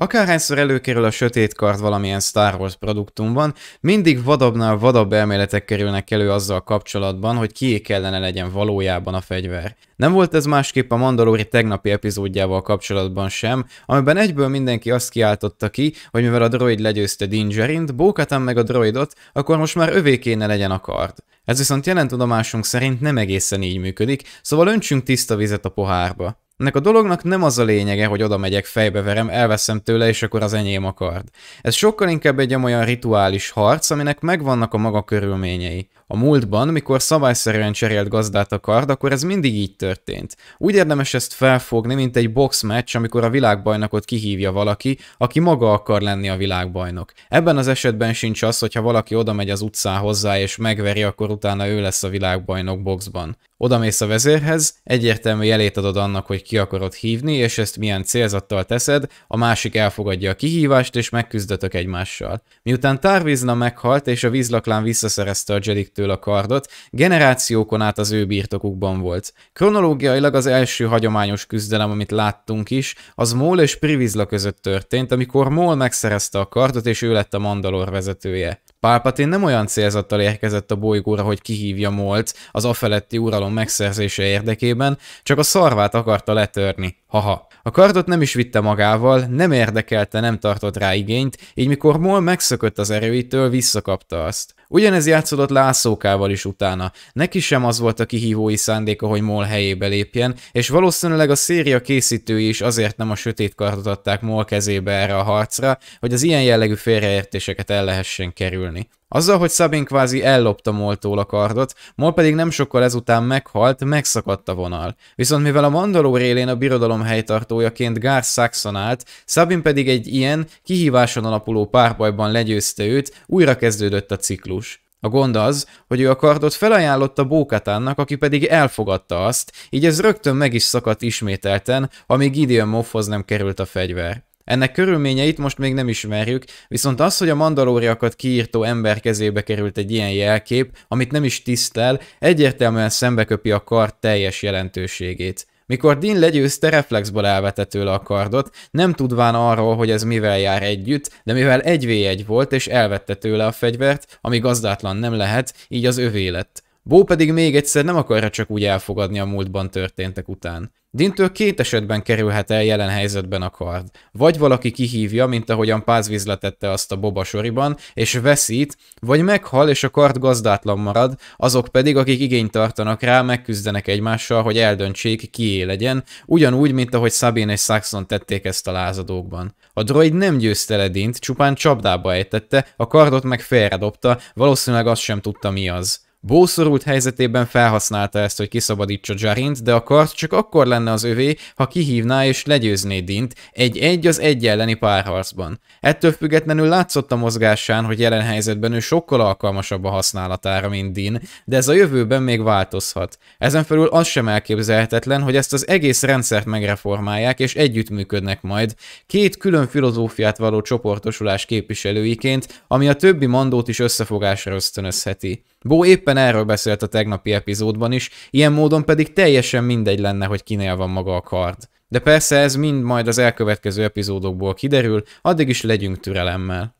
Akárhányszor előkerül a sötét kard valamilyen Star Wars produktumban, mindig vadabbnál vadabb elméletek kerülnek elő azzal kapcsolatban, hogy kié kellene legyen valójában a fegyver. Nem volt ez másképp a Mandalori tegnapi epizódjával kapcsolatban sem, amiben egyből mindenki azt kiáltotta ki, hogy mivel a droid legyőzte Dingerint, bókatam meg a droidot, akkor most már övé kéne legyen a kard. Ez viszont jelen tudomásunk szerint nem egészen így működik, szóval öntsünk tiszta vizet a pohárba. Ennek a dolognak nem az a lényege, hogy oda megyek, fejbe verem, elveszem tőle, és akkor az enyém akard. Ez sokkal inkább egy olyan rituális harc, aminek megvannak a maga körülményei. A múltban, mikor szabályszerűen cserélt gazdát a kard, akkor ez mindig így történt. Úgy érdemes ezt felfogni, mint egy boxmeccs, amikor a világbajnokot kihívja valaki, aki maga akar lenni a világbajnok. Ebben az esetben sincs az, hogyha valaki oda megy az utcán hozzá és megveri, akkor utána ő lesz a világbajnok boxban. Oda mész a vezérhez, egyértelmű jelét adod annak, hogy ki akarod hívni, és ezt milyen célzattal teszed, a másik elfogadja a kihívást, és megküzdötök egymással. Miután Tarvizna meghalt, és a vízlaklán visszaszerezte a Jediktől a kardot, generációkon át az ő birtokukban volt. Kronológiailag az első hagyományos küzdelem, amit láttunk is, az Mól és Privizla között történt, amikor Mól megszerezte a kardot, és ő lett a Mandalor vezetője. Palpatine nem olyan célzattal érkezett a bolygóra, hogy kihívja Molt az afeletti uralom megszerzése érdekében, csak a szarvát akarta letörni. Haha. A kardot nem is vitte magával, nem érdekelte, nem tartott rá igényt, így mikor Mol megszökött az erőitől, visszakapta azt. Ugyanez játszódott Lászókával is utána. Neki sem az volt a kihívói szándéka, hogy Mol helyébe lépjen, és valószínűleg a széria készítői is azért nem a sötét kardot adták Mol kezébe erre a harcra, hogy az ilyen jellegű félreértéseket el lehessen kerülni. Azzal, hogy Sabin kvázi ellopta Moltól a kardot, Mol pedig nem sokkal ezután meghalt, megszakadt a vonal. Viszont mivel a Mandaló élén a birodalom helytartójaként Gar Saxon állt, Sabin pedig egy ilyen, kihíváson alapuló párbajban legyőzte őt, újra kezdődött a ciklus. A gond az, hogy ő a kardot felajánlotta Bókatánnak, aki pedig elfogadta azt, így ez rögtön meg is szakadt ismételten, amíg Gideon Moffhoz nem került a fegyver. Ennek körülményeit most még nem ismerjük, viszont az, hogy a mandalóriakat kiírtó ember kezébe került egy ilyen jelkép, amit nem is tisztel, egyértelműen szembeköpi a kard teljes jelentőségét. Mikor Dean legyőzte, reflexből elvette tőle a kardot, nem tudván arról, hogy ez mivel jár együtt, de mivel egy v volt és elvette tőle a fegyvert, ami gazdátlan nem lehet, így az övé lett. Bó pedig még egyszer nem akarja csak úgy elfogadni a múltban történtek után. Dintől két esetben kerülhet el jelen helyzetben a kard. Vagy valaki kihívja, mint ahogyan Pázvíz letette azt a Boba soriban, és veszít, vagy meghal, és a kard gazdátlan marad, azok pedig, akik igényt tartanak rá, megküzdenek egymással, hogy eldöntsék, kié legyen, ugyanúgy, mint ahogy Sabine és Saxon tették ezt a lázadókban. A droid nem győzte le Dint, csupán csapdába ejtette, a kardot meg félredobta, valószínűleg azt sem tudta mi az. Bószorult helyzetében felhasználta ezt, hogy kiszabadítsa Jarint, de a kart csak akkor lenne az övé, ha kihívná és legyőzné Dint egy-egy az egy elleni párharcban. Ettől függetlenül látszott a mozgásán, hogy jelen helyzetben ő sokkal alkalmasabb a használatára, mint Din, de ez a jövőben még változhat. Ezen felül az sem elképzelhetetlen, hogy ezt az egész rendszert megreformálják és együttműködnek majd, két külön filozófiát való csoportosulás képviselőiként, ami a többi mandót is összefogásra ösztönözheti. Bó éppen erről beszélt a tegnapi epizódban is, ilyen módon pedig teljesen mindegy lenne, hogy kinél van maga a kard. De persze ez mind majd az elkövetkező epizódokból kiderül, addig is legyünk türelemmel.